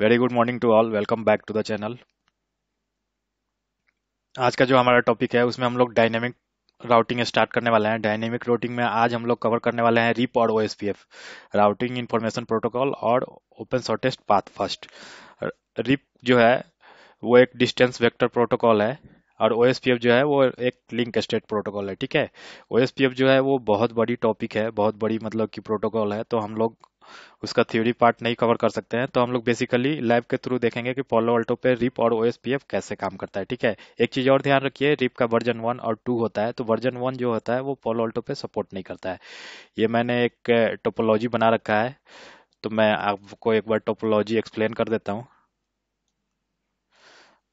very good morning to all welcome back to the channel आज का जो हमारा टॉपिक है उसमें हम लोग डायनेमिक राउटिंग स्टार्ट करने वाले हैं डायनेमिक राउटिंग में आज हम लोग कवर करने वाले हैं रिप और ओएसपीएफ राउटिंग इन्फॉर्मेशन प्रोटोकॉल और open shortest path first RIP जो है वो एक डिस्टेंस वेक्टर प्रोटोकॉल है और ओ जो है वो एक लिंक स्टेट प्रोटोकॉल है ठीक है ओ जो है वो बहुत बड़ी टॉपिक है बहुत बड़ी मतलब की प्रोटोकॉल है तो हम लोग उसका थ्योरी पार्ट नहीं कवर कर सकते हैं तो हम लोग बेसिकली लैब के थ्रू देखेंगे कि पोलो अल्टो पे रिप और ओ कैसे काम करता है ठीक है एक चीज़ और ध्यान रखिए रिप का वर्जन वन और टू होता है तो वर्जन वन जो होता है वो पोलो अल्टो पे सपोर्ट नहीं करता है ये मैंने एक टोपोलॉजी बना रखा है तो मैं आपको एक बार टोपोलॉजी एक्सप्लेन कर देता हूँ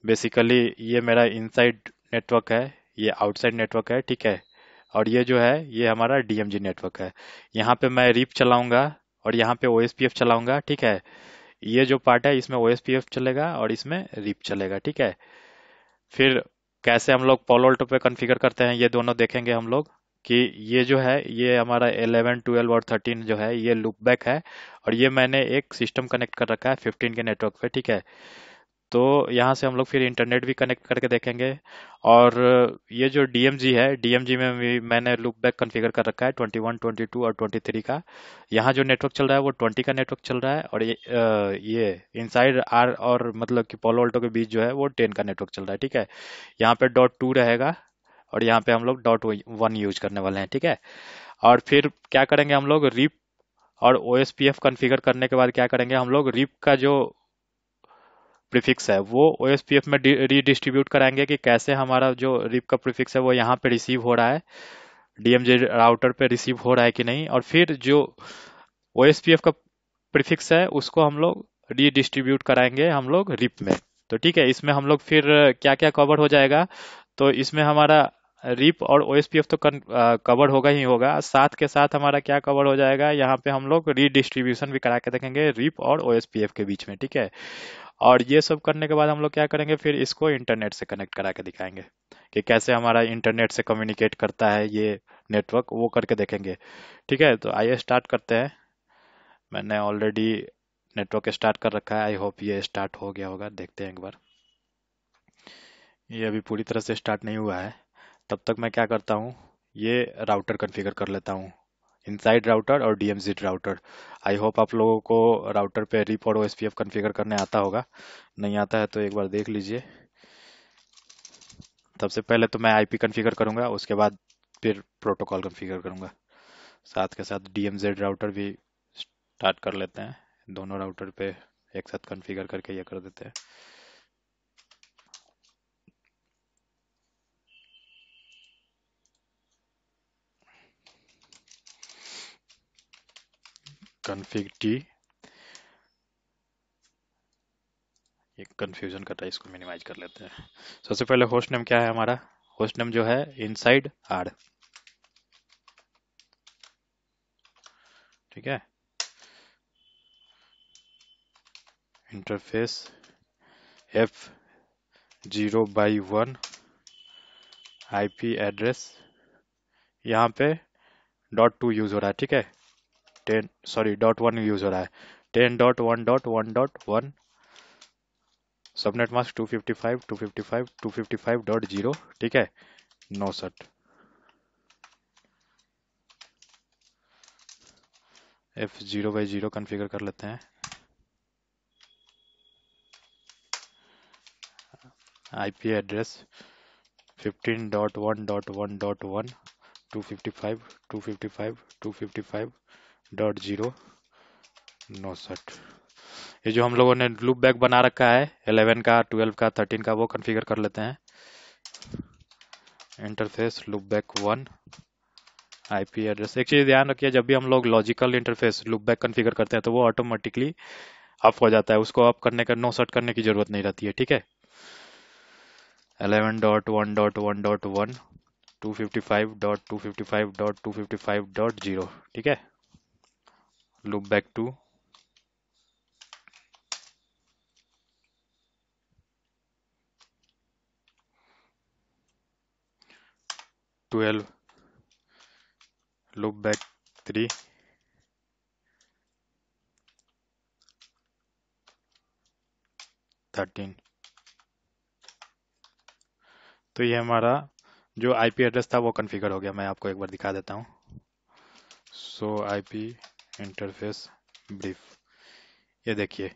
बेसिकली ये मेरा इनसाइड नेटवर्क है ये आउटसाइड नेटवर्क है ठीक है और ये जो है ये हमारा डीएमजी नेटवर्क है यहाँ पे मैं रिप चलाऊंगा और यहाँ पे ओ चलाऊंगा ठीक है ये जो पार्ट है इसमें ओ चलेगा और इसमें रिप चलेगा ठीक है फिर कैसे हम लोग पोलोल्टो पे कन्फिगर करते हैं ये दोनों देखेंगे हम लोग कि ये जो है ये हमारा 11, 12 और 13 जो है ये लूप बैक है और ये मैंने एक सिस्टम कनेक्ट कर रखा है 15 के नेटवर्क पे ठीक है तो यहाँ से हम लोग फिर इंटरनेट भी कनेक्ट करके देखेंगे और ये जो डी है डी में भी मैंने लुक बैक कन्फिगर कर रखा है 21, 22 और 23 का यहाँ जो नेटवर्क चल रहा है वो 20 का नेटवर्क चल रहा है और ये ये इनसाइड आर और मतलब कि पोलो ऑल्टो के बीच जो है वो 10 का नेटवर्क चल रहा है ठीक है यहाँ पे डॉट टू रहेगा और यहाँ पे हम लोग डॉट वन यूज करने वाले हैं ठीक है और फिर क्या करेंगे हम लोग रिप और ओ एस करने के बाद क्या करेंगे हम लोग रिप का जो प्रीफिक्स है वो ओ में रीडिस्ट्रीब्यूट कराएंगे कि कैसे हमारा जो रिप का प्रीफिक्स है वो यहाँ पे रिसीव हो रहा है डीएमजे राउटर पे रिसीव हो रहा है कि नहीं और फिर जो ओ का प्रीफिक्स है उसको हम लोग रीडिस्ट्रीब्यूट कराएंगे हम लोग रिप में तो ठीक है इसमें हम लोग फिर क्या क्या कवर हो जाएगा तो इसमें हमारा रिप और ओ तो कवर होगा ही होगा साथ के साथ हमारा क्या कवर हो जाएगा यहाँ पे हम लोग रीडिस्ट्रीब्यूशन भी करा के देखेंगे रिप और ओ के बीच में ठीक है और ये सब करने के बाद हम लोग क्या करेंगे फिर इसको इंटरनेट से कनेक्ट करा के दिखाएंगे कि कैसे हमारा इंटरनेट से कम्युनिकेट करता है ये नेटवर्क वो करके देखेंगे ठीक है तो आइए स्टार्ट करते हैं मैंने ऑलरेडी नेटवर्क स्टार्ट कर रखा है आई होप ये स्टार्ट हो गया होगा देखते हैं एक बार ये अभी पूरी तरह से स्टार्ट नहीं हुआ है तब तक मैं क्या करता हूँ ये राउटर कन्फिगर कर लेता हूँ इनसाइड राउटर और डीएमजी राउटर आई होप आप लोगों को राउटर पे रिप और ओ कन्फिगर करने आता होगा नहीं आता है तो एक बार देख लीजिए सबसे पहले तो मैं आईपी कन्फिगर करूँगा उसके बाद फिर प्रोटोकॉल कन्फिगर करूँगा साथ के साथ डीएमजेड राउटर भी स्टार्ट कर लेते हैं दोनों राउटर पे एक साथ कन्फिगर करके ये कर देते हैं config d ये कंफ्यूजन का था है इसको मिनिमाइज कर लेते हैं सबसे पहले होस्ट नेम क्या है हमारा होस्ट नेम जो है इनसाइड आर ठीक है interface F zero by one I address यहाँ पे डॉट टू यूज हो रहा है ठीक है ten sorry dot one use हो रहा है ten dot one dot one dot one subnet mask two fifty five two fifty five two fifty five dot zero ठीक है no shut F zero by zero configure कर लेते हैं IP address fifteen dot one dot one dot one two fifty five two fifty five two fifty five dot zero no shut ये जो हम लोगों ने लूप बैग बना रखा है 11 का 12 का 13 का वो कॉन्फ़िगर कर लेते हैं interface loopback one IP address एक चीज़ ध्यान रखिए जब भी हम लोग logical interface loopback configure करते हैं तो वो ऑटोमेटिकली अप हो जाता है उसको अप करने का नो सेट करने की ज़रूरत नहीं रहती है ठीक है eleven dot one dot one dot one two fifty five dot two fifty five dot two fifty five dot zero ठीक है loop back to twelve loop back three thirteen तो ये हमारा जो आईपी एड्रेस था वो कॉन्फ़िगर हो गया मैं आपको एक बार दिखा देता हूँ show I P interface brief ये देखिए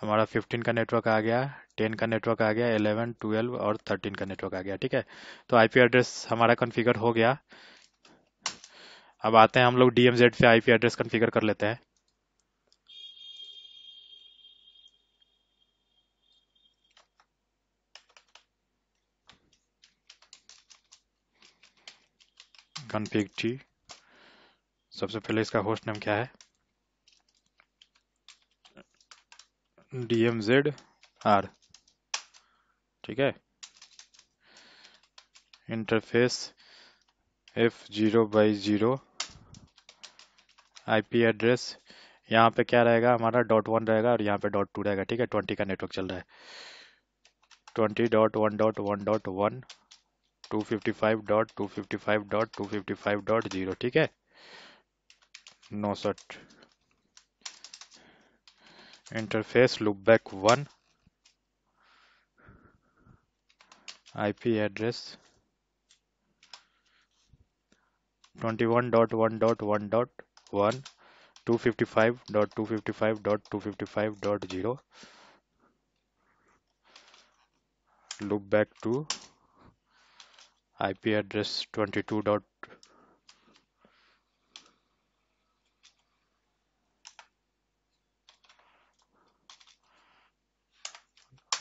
हमारा 15 का नेटवर्क आ गया 10 का नेटवर्क आ गया 11, 12 और 13 का नेटवर्क आ गया ठीक है तो आईपी एड्रेस हमारा कॉन्फ़िगर हो गया अब आते हैं हम लोग डीएमजेड पे आईपी एड्रेस कॉन्फ़िगर कर लेते हैं config g सबसे पहले इसका होस्ट नेम क्या है dmz r ठीक है interface F zero by zero I address यहाँ पे क्या रहेगा हमारा डॉट वन रहेगा और यहाँ पे डॉट टू रहेगा ठीक है ट्वेंटी का नेटवर्क चल रहा है twenty dot one dot one dot one 255.255.255.0 ठीक है no shut interface loopback one IP address 21.1.1.1 255.255.255.0 loop back IP address 22 dot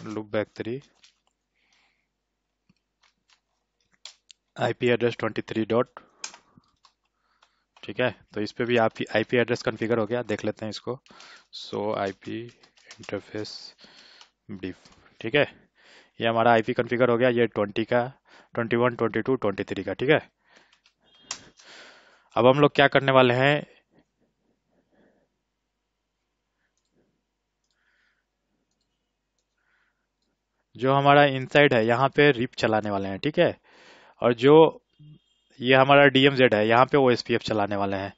loop back 3 IP address 23 dot ठीक है तो इस पे भी आप आईपी एड्रेस कन्फिगर हो गया देख लेते हैं इसको सो आई पी इंटरफेस डिफ ठीक है ये हमारा आई पी कन्फिगर हो गया ये 20 का twenty one twenty two twenty three का ठीक है अब हम लोग क्या करने वाले हैं जो हमारा इनसाइड है यहाँ पे रिप चलाने वाले हैं ठीक है और जो ये हमारा डीएमजेड है यहाँ पे ओ चलाने वाले हैं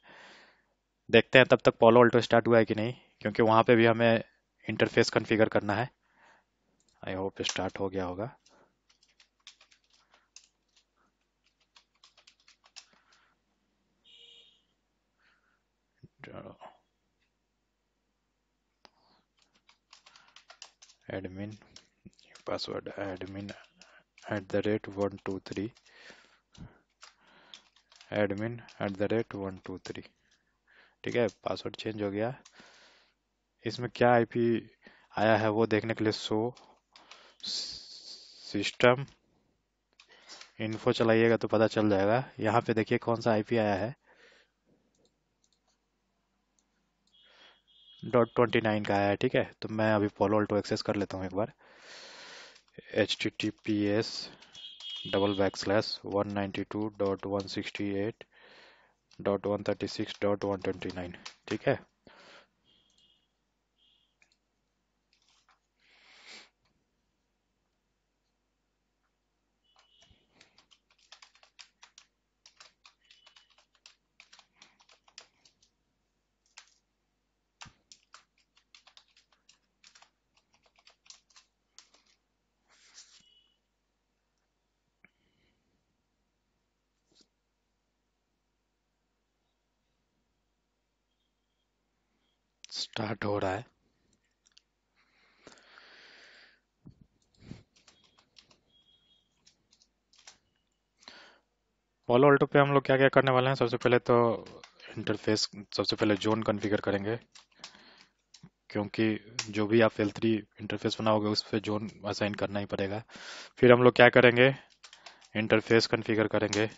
देखते हैं तब तक पोलो अल्टो स्टार्ट हुआ है कि नहीं क्योंकि वहाँ पे भी हमें इंटरफेस कॉन्फ़िगर करना है आई होप स्टार्ट हो गया होगा admin password admin at the rate three admin at the rate one two three ठीक है पासवर्ड चेंज हो गया इसमें क्या आईपी आया है वो देखने के लिए सो सिस्टम इन्फो चलाइएगा तो पता चल जाएगा यहाँ पे देखिए कौन सा आईपी आया है डॉट ट्वेंटी नाइन का आया है ठीक है तो मैं अभी फॉलो ऑल्टो एक्सेस कर लेता हूँ एक बार H T T P S double back slash one ninety two dot one sixty eight dot one thirty six dot one twenty nine ठीक है स्टार्ट हो रहा है पोलो ऑल्टो पे हम लोग क्या क्या करने वाले हैं सबसे पहले तो इंटरफेस सबसे पहले जोन कॉन्फ़िगर करेंगे क्योंकि जो भी आप एल थ्री इंटरफेस बनाओगे उस पर जोन असाइन करना ही पड़ेगा फिर हम लोग क्या करेंगे इंटरफेस कॉन्फ़िगर करेंगे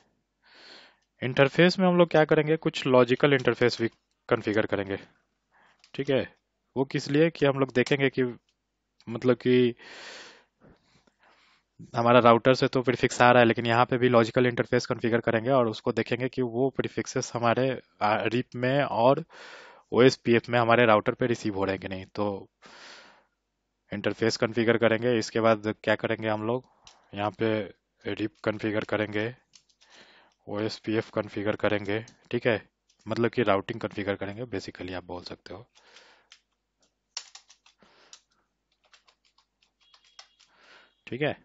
इंटरफेस में हम लोग क्या करेंगे कुछ लॉजिकल इंटरफेस भी कॉन्फ़िगर करेंगे ठीक है वो किस लिए कि हम लोग देखेंगे कि मतलब कि हमारा राउटर से तो प्रीफिक्स आ रहा है लेकिन यहाँ पे भी लॉजिकल इंटरफेस कॉन्फ़िगर करेंगे और उसको देखेंगे कि वो प्रीफिक्सेस हमारे रिप में और ओ में हमारे राउटर पे रिसीव हो रहे हैं कि नहीं तो इंटरफेस कॉन्फ़िगर करेंगे इसके बाद क्या करेंगे हम लोग यहाँ पे रिप कॉन्फ़िगर करेंगे ओ एस करेंगे ठीक है मतलब कि राउटिंग कॉन्फ़िगर करेंगे बेसिकली आप बोल सकते हो ठीक है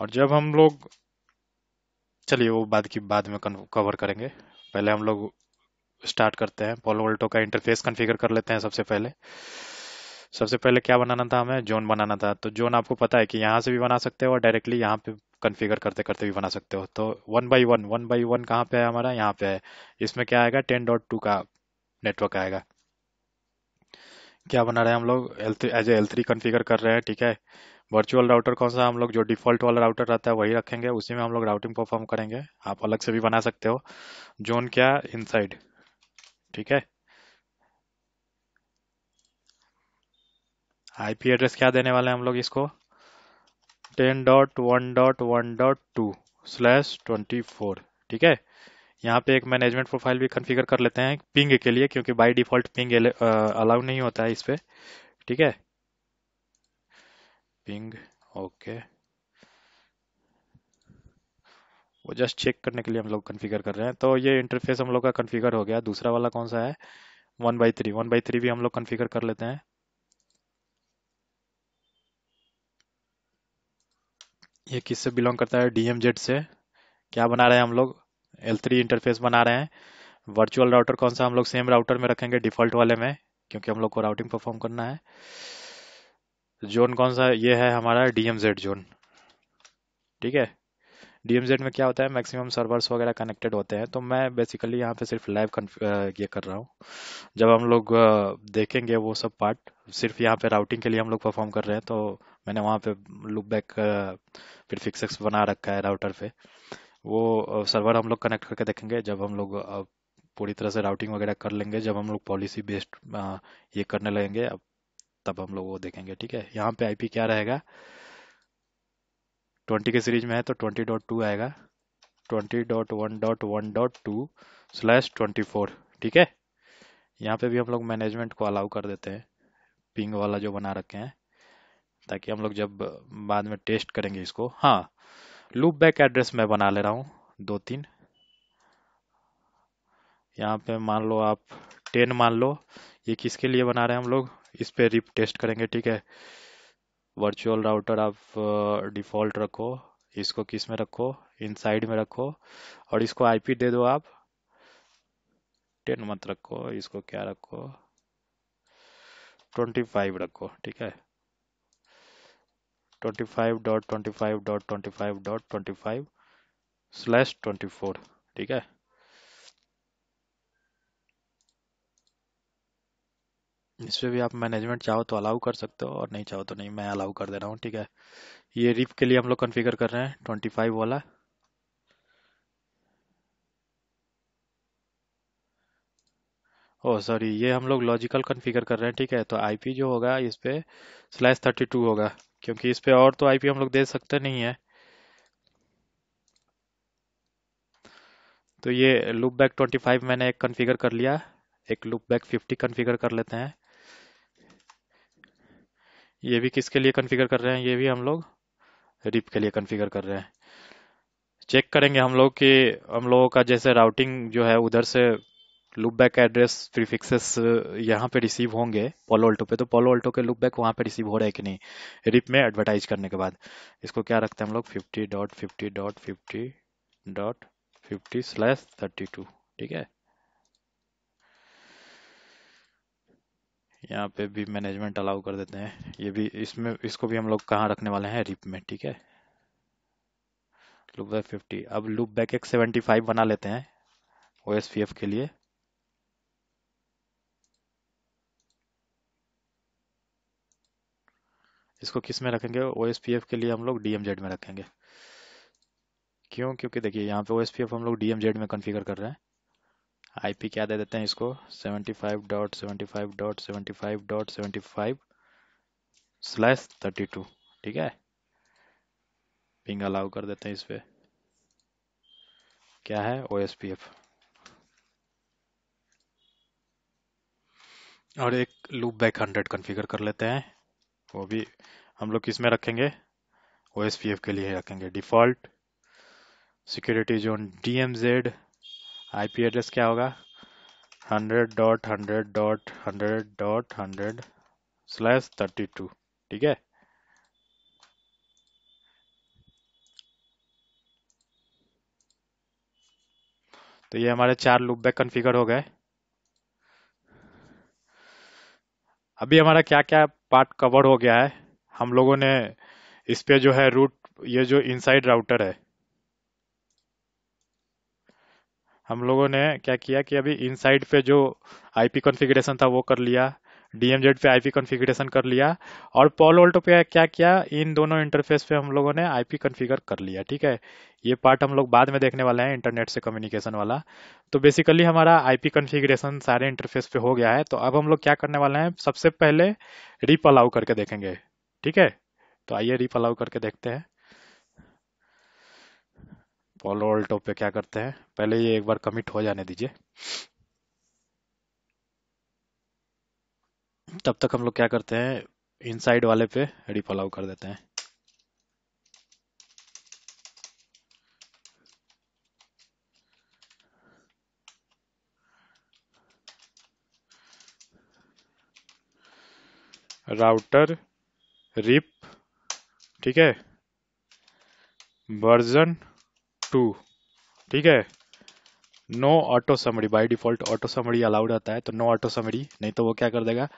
और जब हम लोग चलिए वो बाद की बाद में कवर करेंगे पहले हम लोग स्टार्ट करते हैं पोलो का इंटरफेस कॉन्फ़िगर कर लेते हैं सबसे पहले सबसे पहले क्या बनाना था हमें जोन बनाना था तो जोन आपको पता है कि यहाँ से भी बना सकते हो और डायरेक्टली यहाँ पे कन्फिगर करते करते भी बना सकते हो तो one by one one by one कहाँ पे है हमारा यहाँ पे है इसमें क्या आएगा टेन डॉट टू का नेटवर्क आएगा क्या बना रहे हैं हम लोग L three as L three configure कर रहे हैं ठीक है वर्चुअल राउटर कौन सा हम लोग जो डिफॉल्ट वाला राउटर रहता है वही रखेंगे उसी में हम लोग राउटिंग परफॉर्म करेंगे आप अलग से भी बना सकते हो जोन क्या इनसाइड ठीक है आईपी एड्रेस क्या देने वाले हैं हम लोग इसको ten dot one dot one dot two slash twenty four ठीक है यहाँ पे एक मैनेजमेंट प्रोफाइल भी कॉन्फ़िगर कर लेते हैं पिंग के लिए क्योंकि बाय डिफ़ॉल्ट पिंग अलाउ नहीं होता है इस पर ठीक है पिंग ओके वो जस्ट चेक करने के लिए हम लोग कॉन्फ़िगर कर रहे हैं तो ये इंटरफेस हम लोग का कॉन्फ़िगर हो गया दूसरा वाला कौन सा है one by three one by three भी हम लोग कॉन्फ़िगर कर लेते हैं ये किससे बिलोंग करता है डी से क्या बना रहे हैं हम लोग एल थ्री इंटरफेस बना रहे हैं वर्चुअल राउटर कौन सा हम लोग सेम राउटर में रखेंगे डिफॉल्ट वाले में क्योंकि हम लोग को राउटिंग परफॉर्म करना है जोन कौन सा ये है हमारा डीएमजेड जोन ठीक है डीएमजेड में क्या होता है मैक्सिमम सर्वर्स वगैरह कनेक्टेड होते हैं तो मैं बेसिकली यहाँ पे सिर्फ लाइव ये कर रहा हूँ जब हम लोग देखेंगे वो सब पार्ट सिर्फ यहाँ पे राउटिंग के लिए हम लोग परफॉर्म कर रहे हैं तो मैंने वहाँ पे लुक बैक फिर फिक्सेक्स बना रखा है राउटर पे वो सर्वर हम लोग कनेक्ट करके देखेंगे जब हम लोग पूरी तरह से राउटिंग वगैरह कर लेंगे जब हम लोग पॉलिसी बेस्ड ये करने लगेंगे तब हम लोग वो देखेंगे ठीक है यहाँ पे आईपी क्या रहेगा ट्वेंटी के सीरीज में है तो ट्वेंटी डॉट टू आएगा twenty dot one dot one dot two slash twenty four ठीक है यहाँ पे भी हम लोग मैनेजमेंट को अलाउ कर देते हैं पिंग वाला जो बना रखे हैं ताकि हम लोग जब बाद में टेस्ट करेंगे इसको हाँ लूप बैक एड्रेस मैं बना ले रहा हूँ दो तीन यहाँ पे मान लो आप टेन मान लो ये किसके लिए बना रहे हैं हम लोग इस पर रिप टेस्ट करेंगे ठीक है वर्चुअल राउटर आप डिफ़ॉल्ट रखो इसको किस में रखो इनसाइड में रखो और इसको आईपी दे दो आप टेन मत रखो इसको क्या रखो ट्वेंटी फाइव रखो ठीक है twenty five dot twenty five dot twenty five dot twenty five slash twenty four ठीक है इस पर भी आप मैनेजमेंट चाहो तो अलाउ कर सकते हो और नहीं चाहो तो नहीं मैं अलाउ कर दे रहा हूँ ठीक है ये रिप के लिए हम लोग कन्फिगर कर रहे हैं ट्वेंटी फाइव वाला ओ oh, सॉरी ये हम लोग लॉजिकल कन्फिगर कर रहे हैं ठीक है तो आईपी जो होगा इस पर स्लैश थर्टी टू होगा क्योंकि इस पर और तो आईपी हम लोग दे सकते नहीं है तो ये लूप बैक ट्वेंटी फाइव मैंने एक कन्फिगर कर लिया एक लूप बैक फिफ्टी कन्फिगर कर लेते हैं ये भी किसके लिए कन्फिगर कर रहे हैं ये भी हम लोग रिप के लिए कन्फिगर कर रहे हैं चेक करेंगे हम लोग कि हम लोगों का जैसे राउटिंग जो है उधर से लुपबैक एड्रेस प्रीफिक्सेस यहाँ पे रिसीव होंगे पोलो ऑल्टो पे तो पोलो ऑल्टो के लुपबैक वहाँ पे रिसीव हो रहा है कि नहीं रिप में एडवर्टाइज करने के बाद इसको क्या रखते हैं हम लोग fifty dot fifty dot fifty dot fifty slash thirty two ठीक है यहाँ पे भी मैनेजमेंट अलाउ कर देते हैं ये भी इसमें इसको भी हम लोग कहाँ रखने वाले हैं रिप में ठीक है लुप बैक फिफ्टी अब लुप बैक एक सेवेंटी फाइव बना लेते हैं ओ के लिए इसको किस में रखेंगे ओ के लिए हम लोग डी एम जेड में रखेंगे क्यों क्योंकि देखिए यहाँ पे ओ हम लोग डी में कन्फिगर कर रहे हैं आईपी क्या दे देते हैं इसको seventy seventy five five dot dot five slash two ठीक है पिंग अलाउ कर देते हैं इस पर क्या है ओ एस पी एफ और एक लूप बैक हंड्रेड कन्फिगर कर लेते हैं वो भी हम लोग किस में रखेंगे ओ एस पी एफ के लिए रखेंगे default security zone D M Z IP address क्या होगा hundred dot hundred dot hundred dot hundred slash thirty two ठीक है तो ये हमारे चार लूप बैक कन्फिगर हो गए अभी हमारा क्या क्या पार्ट कवर हो गया है हम लोगों ने इस पे जो है रूट ये जो इनसाइड राउटर है हम लोगों ने क्या किया कि अभी इनसाइड पे जो आईपी कॉन्फ़िगरेशन था वो कर लिया डीएमजेड पे आईपी कॉन्फ़िगरेशन कर लिया और पॉल वोल्टो पे क्या किया इन दोनों इंटरफेस पे हम लोगों ने आईपी कॉन्फ़िगर कर लिया ठीक है ये पार्ट हम लोग बाद में देखने वाले हैं इंटरनेट से कम्युनिकेशन वाला तो बेसिकली हमारा आईपी कॉन्फ़िगरेशन सारे इंटरफेस पे हो गया है तो अब हम लोग क्या करने वाले हैं सबसे पहले रिप अलाउ करके देखेंगे ठीक है तो आइए रिप अलाउ करके देखते हैं कॉलर ऑल टॉप पे क्या करते हैं पहले ये एक बार कमिट हो जाने दीजिए तब तक हम लोग क्या करते हैं इनसाइड वाले पे रिप कर देते हैं राउटर रिप ठीक है वर्जन टू ठीक है no auto summary by default auto summary allowed आता है तो नो ऑटो समरी नहीं तो वो क्या कर देगा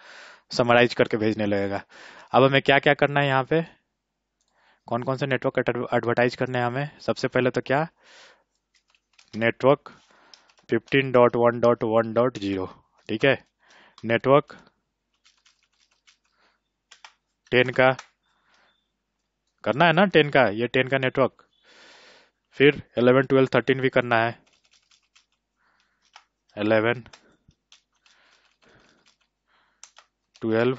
समराइज करके भेजने लगेगा अब हमें क्या क्या करना है यहाँ पे कौन कौन से नेटवर्क एडवर्टाइज करने हैं हमें सबसे पहले तो क्या नेटवर्क 15.1.1.0 ठीक है नेटवर्क 10 का करना है ना 10 का ये 10 का नेटवर्क फिर एलेवन ट्वेल्व थर्टीन भी करना है एलेवन ट्वेल्व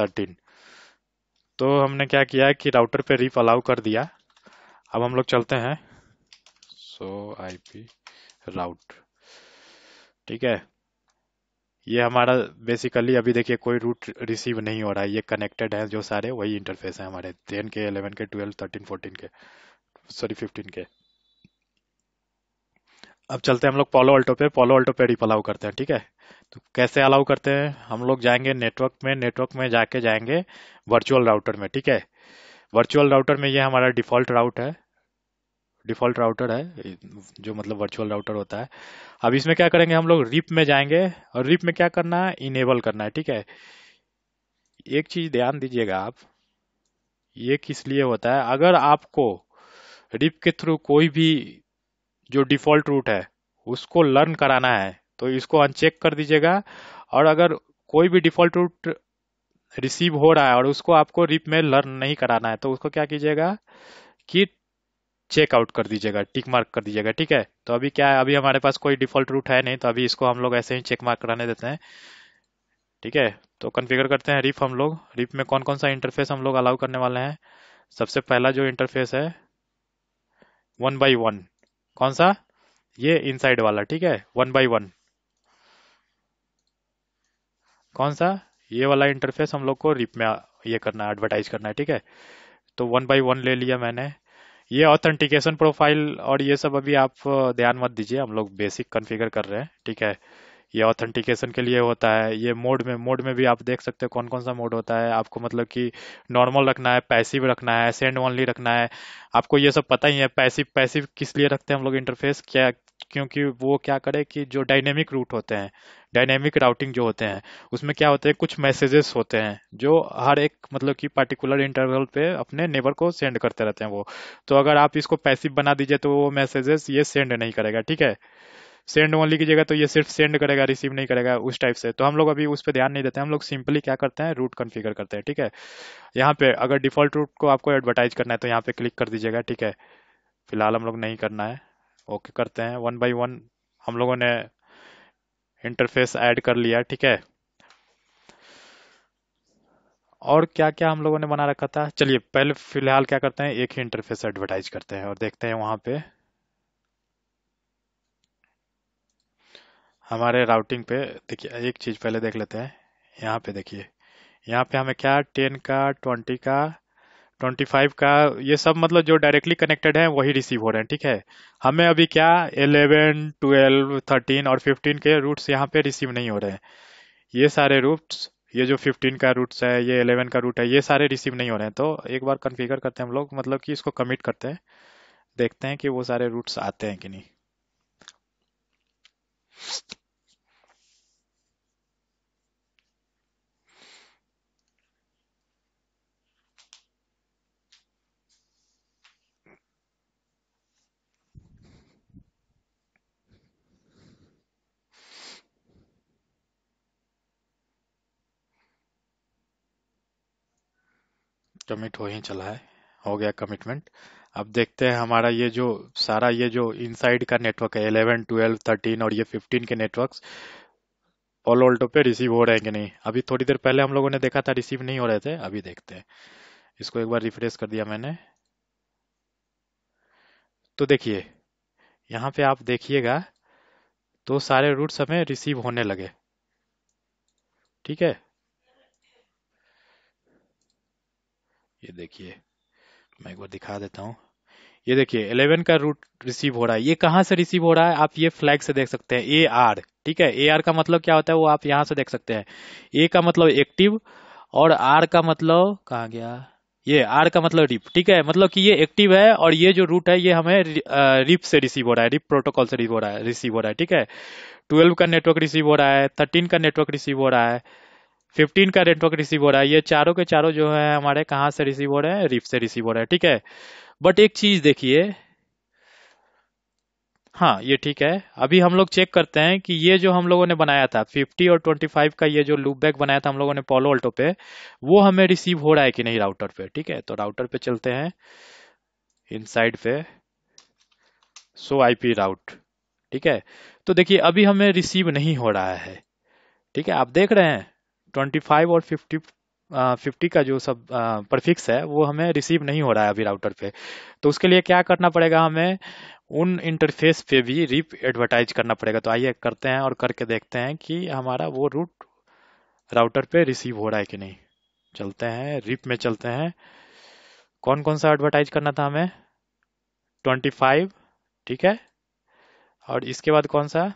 थर्टीन तो हमने क्या किया है कि राउटर पे रिप अलाउ कर दिया अब हम लोग चलते हैं सो आई पी राउट ठीक है ये हमारा बेसिकली अभी देखिए कोई रूट रिसीव नहीं हो रहा है ये कनेक्टेड है जो सारे वही इंटरफेस है हमारे टेन के इलेवन के ट्वेल्व थर्टीन फोर्टीन के सॉरी फिफ्टीन के अब चलते हैं हम लोग पोलो अल्टो पे पोलो अल्टो पे रिप अलाउ करते हैं ठीक है तो कैसे अलाउ करते हैं हम लोग जाएंगे नेटवर्क में नेटवर्क में जाके जाएंगे वर्चुअल राउटर में ठीक है वर्चुअल राउटर में ये हमारा डिफॉल्ट राउट है डिफ़ॉल्ट राउटर है जो मतलब वर्चुअल राउटर होता है अब इसमें क्या करेंगे हम लोग रिप में जाएंगे और रिप में क्या करना है इनेबल करना है ठीक है एक चीज़ ध्यान दीजिएगा आप ये किस लिए होता है अगर आपको रिप के थ्रू कोई भी जो डिफ़ॉल्ट रूट है उसको लर्न कराना है तो इसको अनचेक कर दीजिएगा और अगर कोई भी डिफ़ॉल्ट रूट रिसीव हो रहा है और उसको आपको रिप में लर्न नहीं कराना है तो उसको क्या कीजिएगा कि चेकआउट कर दीजिएगा टिक मार्क कर दीजिएगा ठीक है तो अभी क्या है अभी हमारे पास कोई डिफॉल्ट रूट है नहीं तो अभी इसको हम लोग ऐसे ही चेक मार्क कराने देते हैं ठीक है तो कॉन्फ़िगर करते हैं रिप हम लोग रिप में कौन कौन सा इंटरफेस हम लोग अलाउ करने वाले हैं सबसे पहला जो इंटरफेस है वन बाई वन कौन सा ये इनसाइड वाला ठीक है वन बाई वन कौन सा ये वाला इंटरफेस हम लोग को रिप में ये करना है एडवर्टाइज करना है ठीक है तो वन बाई वन ले लिया मैंने ये ऑथेंटिकेशन प्रोफाइल और ये सब अभी आप ध्यान मत दीजिए हम लोग बेसिक कॉन्फ़िगर कर रहे हैं ठीक है ये ऑथेंटिकेशन के लिए होता है ये मोड में मोड में भी आप देख सकते हो कौन कौन सा मोड होता है आपको मतलब कि नॉर्मल रखना है पैसिव रखना है सेंड ओनली रखना है आपको ये सब पता ही है पैसिव पैसिव किस लिए रखते हैं हम लोग इंटरफेस क्या क्योंकि वो क्या करे कि जो डायनेमिक रूट होते हैं डायनेमिक राउटिंग जो होते हैं उसमें क्या होते हैं कुछ मैसेजेस होते हैं जो हर एक मतलब कि पर्टिकुलर इंटरवल पे अपने नेबर को सेंड करते रहते हैं वो तो अगर आप इसको पैसिव बना दीजिए तो वो मैसेजेस ये सेंड नहीं करेगा ठीक है सेंड ओनली की जगह तो ये सिर्फ सेंड करेगा रिसीव नहीं करेगा उस टाइप से तो हम लोग अभी उस पर ध्यान नहीं देते हम लोग सिंपली क्या करते हैं रूट कन्फिगर करते हैं ठीक है यहाँ पे अगर डिफॉल्ट रूट को आपको एडवर्टाइज करना है तो यहाँ पे क्लिक कर दीजिएगा ठीक है फिलहाल हम लोग नहीं करना है ओके करते हैं वन बाय वन हम लोगों ने इंटरफेस ऐड कर लिया ठीक है और क्या क्या हम लोगों ने बना रखा था चलिए पहले फिलहाल क्या करते हैं एक ही इंटरफेस एडवर्टाइज करते हैं और देखते हैं वहां पे हमारे राउटिंग पे देखिए एक चीज पहले देख लेते हैं यहाँ पे देखिए यहाँ पे हमें क्या टेन का ट्वेंटी का ट्वेंटी फाइव का ये सब मतलब जो डायरेक्टली कनेक्टेड है वही रिसीव हो रहे हैं ठीक है हमें अभी क्या एलेवन ट्वेल्व थर्टीन और फिफ्टीन के रूट्स यहाँ पे रिसीव नहीं हो रहे हैं ये सारे रूट्स ये जो फिफ्टीन का रूट्स है ये इलेवन का रूट है ये सारे रिसीव नहीं हो रहे हैं तो एक बार कन्फिगर करते हैं हम लोग मतलब कि इसको कमिट करते हैं देखते हैं कि वो सारे रूट्स आते हैं कि नहीं कमिट हो ही चला है हो गया कमिटमेंट अब देखते हैं हमारा ये जो सारा ये जो इनसाइड का नेटवर्क है 11, 12, 13 और ये 15 के नेटवर्क्स ऑल ऑल्टो पे रिसीव हो रहे हैं कि नहीं अभी थोड़ी देर पहले हम लोगों ने देखा था रिसीव नहीं हो रहे थे अभी देखते हैं इसको एक बार रिफ्रेश कर दिया मैंने तो देखिए यहाँ पे आप देखिएगा तो सारे रूट्स हमें रिसीव होने लगे ठीक है ये देखिए मैं एक बार दिखा देता हूँ ये देखिए 11 का रूट रिसीव हो रहा है ये कहाँ से रिसीव हो रहा है आप ये फ्लैग से देख सकते हैं ए आर ठीक है ए आर का मतलब क्या होता है वो आप यहाँ से देख सकते हैं ए का मतलब एक्टिव और आर का मतलब कहा गया ये आर का मतलब रिप ठीक है मतलब कि ये एक्टिव है और ये जो रूट है ये हमें रिप से रिसीव हो रहा है रिप प्रोटोकॉल से रिसीव हो रहा है रिसीव हो रहा है ठीक है ट्वेल्व का नेटवर्क रिसीव हो रहा है थर्टीन का नेटवर्क रिसीव हो रहा है फिफ्टीन का नेटवर्क रिसीव हो रहा है ये चारों के चारों जो है हमारे कहाँ से रिसीव हो रहे हैं रिफ से रिसीव हो रहा है ठीक है बट एक चीज देखिए हाँ ये ठीक है अभी हम लोग चेक करते हैं कि ये जो हम लोगों ने बनाया था 50 और 25 का ये जो लूप बैक बनाया था हम लोगों ने पोलो अल्टो पे वो हमें रिसीव हो रहा है कि नहीं राउटर पे ठीक है तो राउटर पे चलते हैं इन पे सो आई राउट ठीक है तो देखिए अभी हमें रिसीव नहीं हो रहा है ठीक है आप देख रहे हैं 25 और 50 फिफ्टी uh, का जो सब uh, परफिक्स है वो हमें रिसीव नहीं हो रहा है अभी राउटर पे तो उसके लिए क्या करना पड़ेगा हमें उन इंटरफेस पे भी रिप एडवर्टाइज करना पड़ेगा तो आइए करते हैं और करके देखते हैं कि हमारा वो रूट राउटर पे रिसीव हो रहा है कि नहीं चलते हैं रिप में चलते हैं कौन कौन सा एडवर्टाइज करना था हमें 25 ठीक है और इसके बाद कौन सा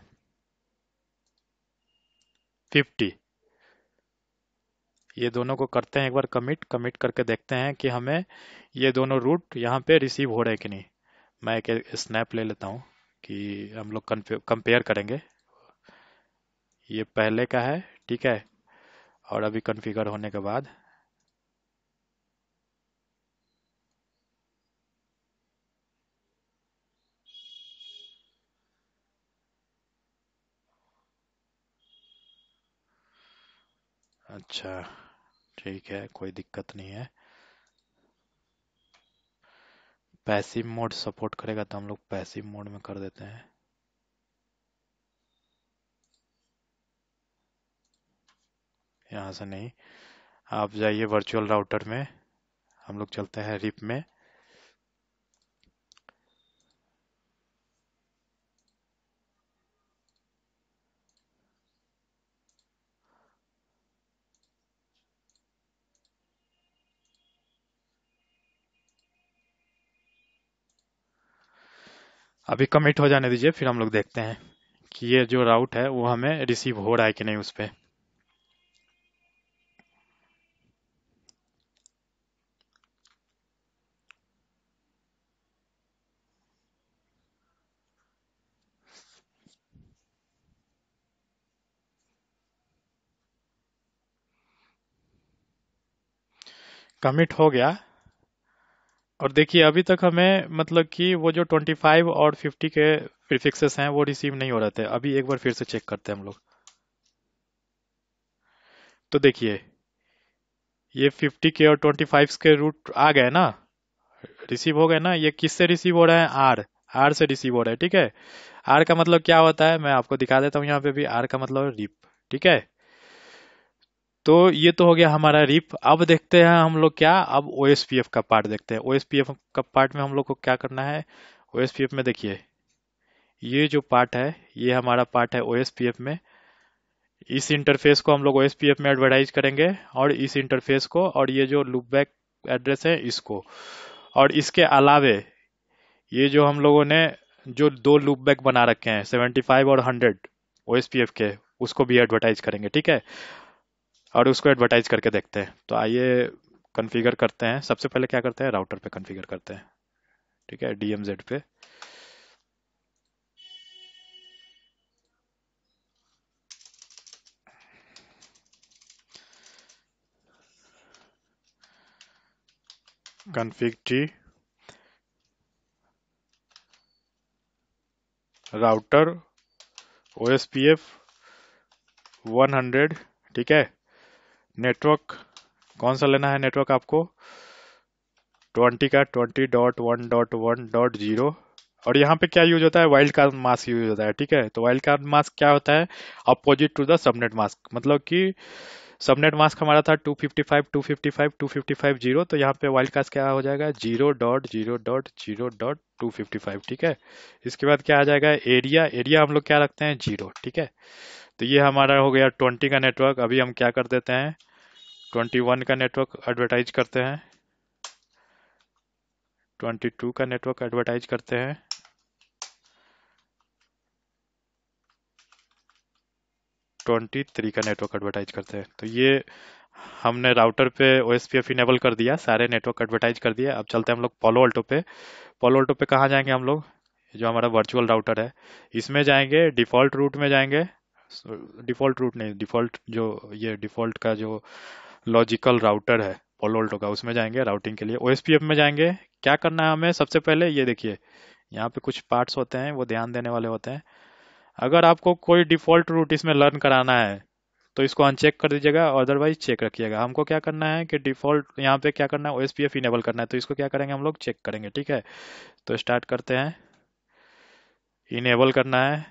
फिफ्टी ये दोनों को करते हैं एक बार कमिट कमिट करके देखते हैं कि हमें ये दोनों रूट यहाँ पे रिसीव हो रहे कि नहीं मैं एक स्नैप ले लेता हूँ कि हम लोग कंपेयर करेंगे ये पहले का है ठीक है और अभी कन्फिगर होने के बाद अच्छा ठीक है कोई दिक्कत नहीं है पैसिव मोड सपोर्ट करेगा तो हम लोग पैसिव मोड में कर देते हैं यहां से नहीं आप जाइए वर्चुअल राउटर में हम लोग चलते हैं रिप में अभी कमिट हो जाने दीजिए फिर हम लोग देखते हैं कि ये जो राउट है वो हमें रिसीव हो रहा है कि नहीं उस पर कमिट हो गया और देखिए अभी तक हमें मतलब कि वो जो 25 और 50 के प्रीफिक्सेस हैं वो रिसीव नहीं हो रहे थे अभी एक बार फिर से चेक करते हैं हम लोग तो देखिए ये 50 के और 25 के रूट आ गए ना रिसीव हो गए ना ये किससे रिसीव हो रहे हैं आर आर से रिसीव हो रहा है ठीक है आर का मतलब क्या होता है मैं आपको दिखा देता हूँ यहाँ पे भी आर का मतलब रिप ठीक है तो ये तो हो गया हमारा रिप अब देखते हैं हम लोग क्या अब ओ का पार्ट देखते हैं ओ का पार्ट में हम लोग को क्या करना है ओ में देखिए ये जो पार्ट है ये हमारा पार्ट है ओ में इस इंटरफेस को हम लोग ओ में एडवर्टाइज करेंगे और इस इंटरफेस को और ये जो लुपबैक एड्रेस है इसको और इसके अलावे ये जो हम लोगों ने जो दो लुपबैक बना रखे हैं सेवेंटी और हंड्रेड ओ के उसको भी एडवर्टाइज करेंगे ठीक है और उसको एडवर्टाइज करके देखते हैं तो आइए कन्फिगर करते हैं सबसे पहले क्या करते हैं राउटर पे कन्फिगर करते हैं ठीक है डीएमजेड पे config T router O S P F one hundred ठीक है नेटवर्क कौन सा लेना है नेटवर्क आपको ट्वेंटी का twenty dot one dot one dot zero और यहाँ पे क्या यूज होता है वाइल्ड कार्ड मास्क यूज होता है ठीक है तो वाइल्ड कार्ड मास्क क्या होता है opposite to the subnet mask मतलब कि सबनेट मास्क हमारा था 255 255 255 जीरो तो यहाँ पे वाइल्ड कास्ट क्या हो जाएगा zero dot zero dot zero dot two fifty five ठीक है इसके बाद क्या आ जाएगा एरिया एरिया हम लोग क्या रखते हैं जीरो ठीक है तो ये हमारा हो गया ट्वेंटी का नेटवर्क अभी हम क्या कर देते हैं ट्वेंटी वन का नेटवर्क एडवर्टाइज करते हैं ट्वेंटी टू का नेटवर्क एडवर्टाइज करते हैं ट्वेंटी थ्री का नेटवर्क एडवर्टाइज करते हैं तो ये हमने राउटर पे O S P F enable कर दिया सारे नेटवर्क एडवर्टाइज कर दिया अब चलते हैं हम लोग पोलो ऑल्टो पे पोलो ऑल्टो पे कहाँ जाएंगे हम लोग जो हमारा वर्चुअल राउटर है इसमें जाएंगे डिफ़ॉल्ट रूट में जाएंगे डिफ़ॉल्ट रूट नहीं डिफ़ॉल्ट जो ये डिफ़ॉल्ट का जो लॉजिकल राउटर है पोलो ऑल्टो का उसमें जाएंगे राउटिंग के लिए ओ एस पी एफ में जाएंगे क्या करना है हमें सबसे पहले ये देखिए यहाँ पे कुछ पार्ट्स होते हैं वो ध्यान देने वाले होते हैं अगर आपको कोई डिफॉल्ट रूट इसमें लर्न कराना है तो इसको अनचेक कर दीजिएगा अदरवाइज चेक रखिएगा हमको क्या करना है कि डिफॉल्ट यहाँ पे क्या करना है O S P F enable करना है तो इसको क्या करेंगे हम लोग चेक करेंगे ठीक है तो स्टार्ट करते हैं इनेबल करना है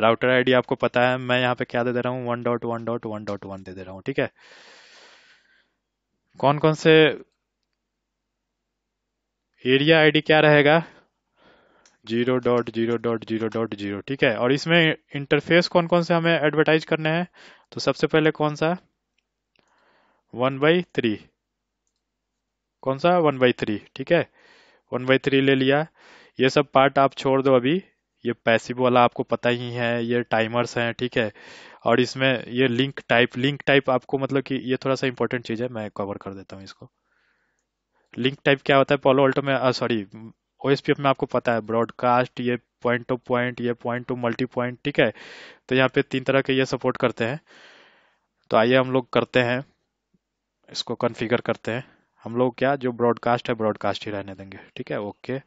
राउटर आईडी आपको पता है मैं यहाँ पे क्या दे दे रहा हूँ one dot one dot one dot one दे दे रहा हूँ ठीक है कौन कौन से एरिया आईडी क्या रहेगा zero dot zero dot zero dot zero ठीक है और इसमें इंटरफेस कौन कौन से हमें एडवर्टाइज करने हैं तो सबसे पहले कौन सा वन बाई थ्री कौन सा वन बाई थ्री ठीक है वन बाई थ्री ले लिया ये सब पार्ट आप छोड़ दो अभी ये पैसिव वाला आपको पता ही है ये टाइमर्स हैं ठीक है और इसमें ये लिंक टाइप लिंक टाइप आपको मतलब कि ये थोड़ा सा इंपॉर्टेंट चीज़ है मैं कवर कर देता हूँ इसको लिंक टाइप क्या होता है पोलो ऑल्टो में सॉरी uh, ओ में आपको पता है ब्रॉडकास्ट ये पॉइंट टू पॉइंट ये पॉइंट टू मल्टी पॉइंट ठीक है तो यहाँ पे तीन तरह के ये सपोर्ट करते हैं तो आइए हम लोग करते हैं इसको कॉन्फ़िगर करते हैं हम लोग क्या जो ब्रॉडकास्ट है ब्रॉडकास्ट ही रहने देंगे ठीक है ओके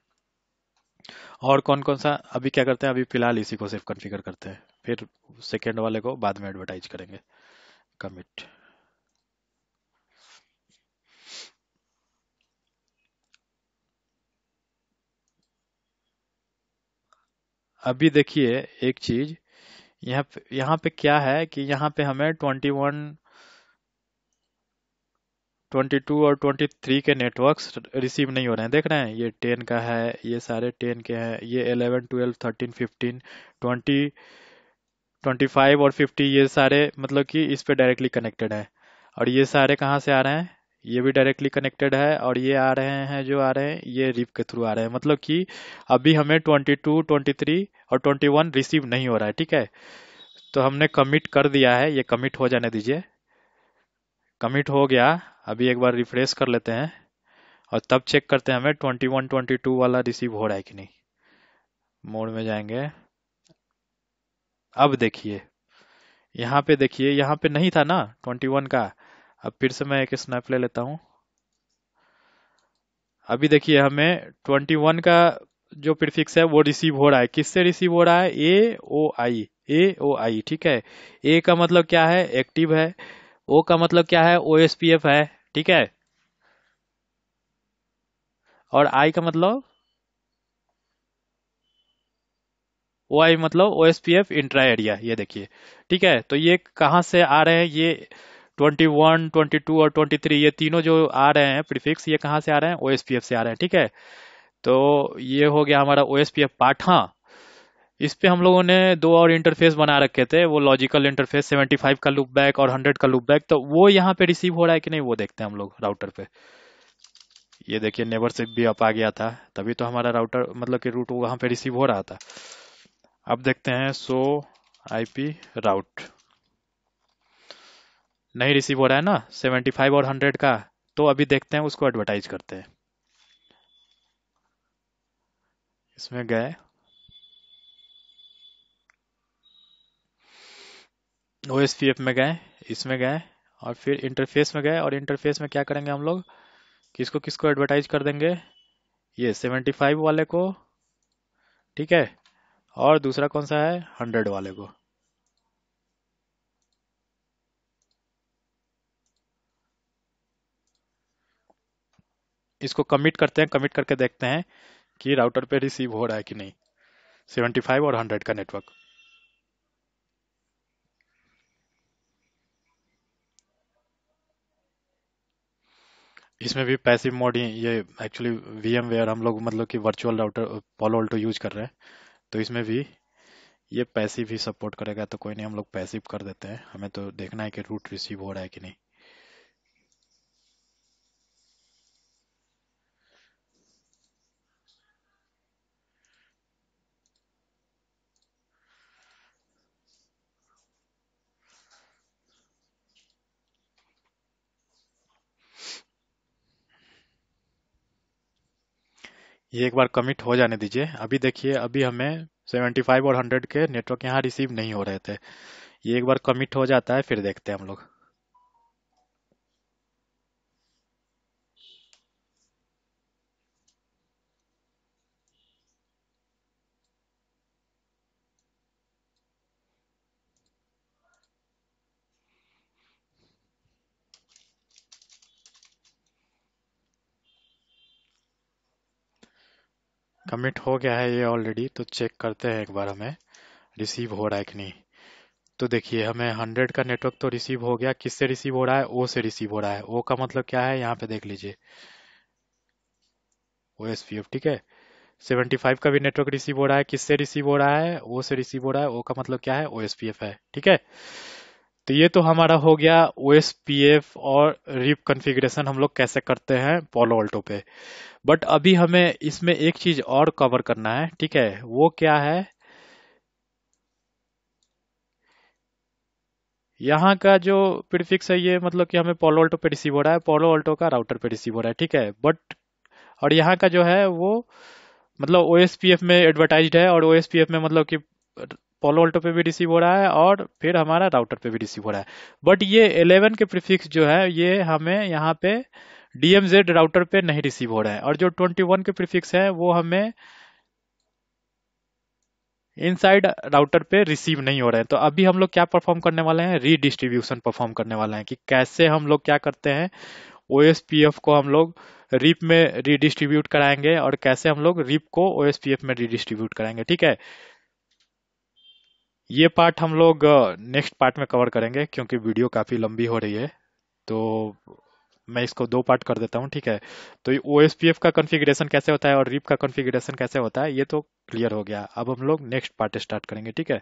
और कौन कौन सा अभी क्या करते हैं अभी फिलहाल इसी को सिर्फ कॉन्फ़िगर करते हैं फिर सेकेंड वाले को बाद में एडवर्टाइज करेंगे कमिट अभी देखिए एक चीज यहाँ पे यहाँ पे क्या है कि यहाँ पे हमें 21 22 और 23 के नेटवर्क्स रिसीव नहीं हो रहे हैं देख रहे हैं ये 10 का है ये सारे 10 के हैं ये 11 12 13 15 20 25 और 50 ये सारे मतलब कि इस पे डायरेक्टली कनेक्टेड है और ये सारे कहाँ से आ रहे हैं ये भी डायरेक्टली कनेक्टेड है और ये आ रहे हैं जो आ रहे हैं ये रिप के थ्रू आ रहे हैं मतलब कि अभी हमें 22, 23 और 21 रिसीव नहीं हो रहा है ठीक है तो हमने कमिट कर दिया है ये कमिट हो जाने दीजिए कमिट हो गया अभी एक बार रिफ्रेश कर लेते हैं और तब चेक करते हैं हमें ट्वेंटी वन ट्वेंटी टू वाला रिसीव हो रहा है कि नहीं मोड में जाएंगे अब देखिए यहाँ पे देखिए यहाँ पे नहीं था ना ट्वेंटी वन का अब फिर से मैं एक स्नैप ले लेता हूँ अभी देखिए हमें 21 का जो प्रिफिक्स है वो रिसीव हो रहा है किससे रिसीव हो रहा है ए ओ आई ए ओ आई ठीक है ए का मतलब क्या है एक्टिव है ओ का मतलब क्या है ओ एस पी एफ है ठीक है और आई का मतलब ओ आई मतलब O S P F intra area ये देखिए ठीक है तो ये कहाँ से आ रहे हैं ये ट्वेंटी वन ट्वेंटी टू और ट्वेंटी थ्री ये तीनों जो आ रहे हैं प्रीफिक्स ये कहाँ से आ रहे हैं ओ से आ रहे हैं ठीक है तो ये हो गया हमारा O S P F part हाँ इस पे हम लोगों ने दो और इंटरफेस बना रखे थे वो लॉजिकल इंटरफेस 75 का लूप बैक और 100 का लूप बैक तो वो यहाँ पे रिसीव हो रहा है कि नहीं वो देखते हैं हम लोग राउटर पे ये देखिए नेबर से भी अप आ गया था तभी तो हमारा राउटर मतलब कि रूट वहाँ पे रिसीव हो रहा था अब देखते हैं सो आई पी राउट नहीं रिसीव हो रहा है ना सेवेंटी फाइव और हंड्रेड का तो अभी देखते हैं उसको एडवर्टाइज करते हैं इसमें गए ओ एस पी एफ में गए इसमें गए और फिर इंटरफेस में गए और इंटरफेस में क्या करेंगे हम लोग किसको किसको एडवर्टाइज कर देंगे ये सेवेंटी फाइव वाले को ठीक है और दूसरा कौन सा है हंड्रेड वाले को इसको कमिट करते हैं कमिट करके देखते हैं कि राउटर पे रिसीव हो रहा है कि नहीं 75 और 100 का नेटवर्क इसमें भी पैसिव मोड ही ये एक्चुअली वी एम वेयर हम लोग मतलब कि virtual router Palo Alto use कर रहे हैं तो इसमें भी ये पैसिव ही सपोर्ट करेगा तो कोई नहीं हम लोग पैसिव कर देते हैं हमें तो देखना है कि रूट रिसीव हो रहा है कि नहीं ये एक बार कमिट हो जाने दीजिए अभी देखिए अभी हमें 75 और 100 के नेटवर्क यहाँ रिसीव नहीं हो रहे थे ये एक बार कमिट हो जाता है फिर देखते हैं हम लोग कमिट हो गया है ये ऑलरेडी तो चेक करते हैं एक बार हमें रिसीव हो रहा है कि नहीं तो देखिए हमें हंड्रेड का नेटवर्क तो रिसीव हो गया किससे रिसीव हो रहा है ओ से रिसीव हो रहा है ओ का मतलब क्या है यहाँ पे देख लीजिए ओ एस पी एफ ठीक है सेवेंटी फाइव का भी नेटवर्क रिसीव हो रहा है किससे रिसीव हो रहा है ओ से रिसीव हो रहा है ओ का मतलब क्या है ओ एस पी एफ है ठीक है तो ये तो हमारा हो गया ओ और रिप कन्फिग्रेशन हम लोग कैसे करते हैं पोलो ऑल्टो पे बट अभी हमें इसमें एक चीज और कवर करना है ठीक है वो क्या है यहाँ का जो प्रीफिक्स है ये मतलब कि हमें पोलो ऑल्टो पे रिसीव हो रहा है पोलो ऑल्टो का राउटर पे रिसीव हो रहा है ठीक है बट और यहाँ का जो है वो मतलब ओ में एडवर्टाइज है और ओ में मतलब कि पोलो ऑल्टो पे भी रिसीव हो रहा है और फिर हमारा राउटर पे भी रिसीव हो रहा है बट ये 11 के प्रीफिक्स जो है ये हमें यहाँ पे डीएमजेड राउटर पे नहीं रिसीव हो रहा है और जो 21 के प्रीफिक्स है वो हमें इनसाइड राउटर पे रिसीव नहीं हो रहे हैं तो अभी हम लोग क्या परफॉर्म करने वाले हैं रीडिस्ट्रीब्यूशन परफॉर्म करने वाले हैं कि कैसे हम लोग क्या करते हैं ओ को हम लोग रिप में रीडिस्ट्रीब्यूट कराएंगे और कैसे हम लोग रिप को ओ में रीडिस्ट्रीब्यूट कराएंगे ठीक है ये पार्ट हम लोग नेक्स्ट पार्ट में कवर करेंगे क्योंकि वीडियो काफ़ी लंबी हो रही है तो मैं इसको दो पार्ट कर देता हूँ ठीक है तो ओ एस पी एफ का कॉन्फ़िगरेशन कैसे होता है और रिप का कॉन्फ़िगरेशन कैसे होता है ये तो क्लियर हो गया अब हम लोग नेक्स्ट पार्ट स्टार्ट करेंगे ठीक है